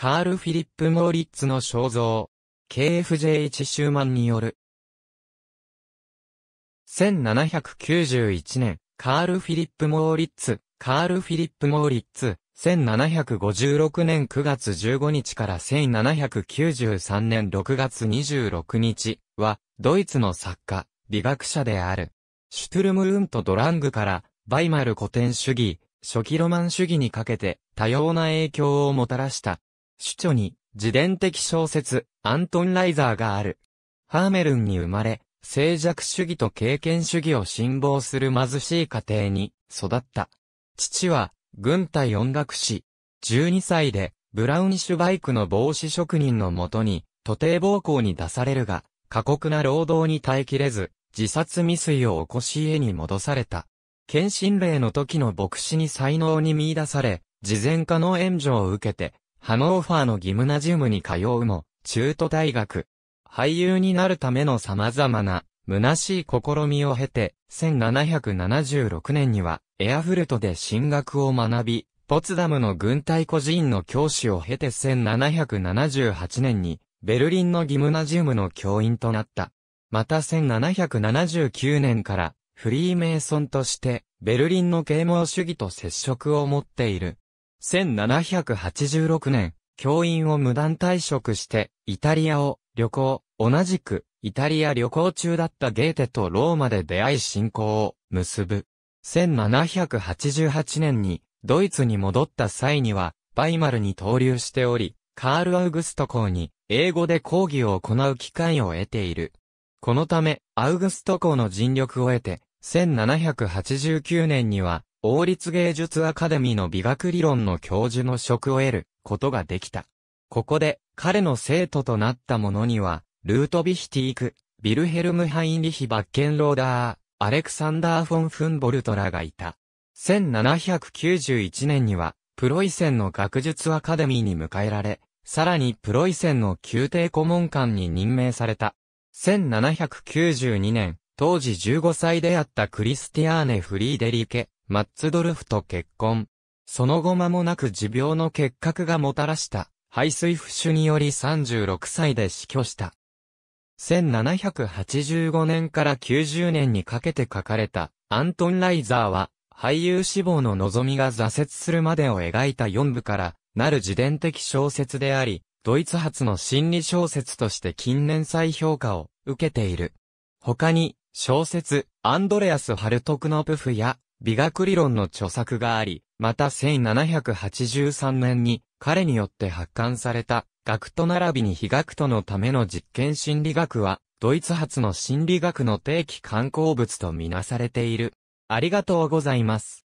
カール・フィリップ・モーリッツの肖像、k f j 1シューマンによる。1791年、カール・フィリップ・モーリッツ、カール・フィリップ・モーリッツ、1756年9月15日から1793年6月26日は、ドイツの作家、美学者である。シュトゥルムウンとドラングから、バイマル古典主義、初期ロマン主義にかけて、多様な影響をもたらした、主著に、自伝的小説、アントン・ライザーがある。ハーメルンに生まれ、静寂主義と経験主義を辛抱する貧しい家庭に育った。父は、軍隊音楽師。12歳で、ブラウニッシュバイクの帽子職人のもとに、徒弟暴行に出されるが、過酷な労働に耐えきれず、自殺未遂を起こし家に戻された。検診令の時の牧師に才能に見出され、事前家の援助を受けて、ハノーファーのギムナジウムに通うも、中途大学。俳優になるための様々な、虚しい試みを経て、1776年には、エアフルトで進学を学び、ポツダムの軍隊孤児院の教師を経て1778年に、ベルリンのギムナジウムの教員となった。また1779年から、フリーメイソンとして、ベルリンの啓蒙主義と接触を持っている。1786年、教員を無断退職して、イタリアを旅行、同じく、イタリア旅行中だったゲーテとローマで出会い信仰を結ぶ。1788年に、ドイツに戻った際には、バイマルに投留しており、カール・アウグスト校に、英語で講義を行う機会を得ている。このため、アウグスト校の尽力を得て、1789年には、王立芸術アカデミーの美学理論の教授の職を得ることができた。ここで彼の生徒となった者には、ルートビヒティーク、ビルヘルム・ハインリヒ・バッケンローダー、アレクサンダー・フォン・フンボルトラがいた。1791年には、プロイセンの学術アカデミーに迎えられ、さらにプロイセンの宮廷顧問官に任命された。1792年、当時15歳であったクリスティアーネ・フリーデリケ、マッツドルフと結婚。その後間もなく持病の結核がもたらした排水不腫により36歳で死去した。1785年から90年にかけて書かれたアントン・ライザーは俳優志望の望みが挫折するまでを描いた4部からなる自伝的小説であり、ドイツ発の心理小説として近年再評価を受けている。他に小説アンドレアス・ハルトクノプフや美学理論の著作があり、また1783年に彼によって発刊された学徒並びに非学徒のための実験心理学は、ドイツ発の心理学の定期刊行物とみなされている。ありがとうございます。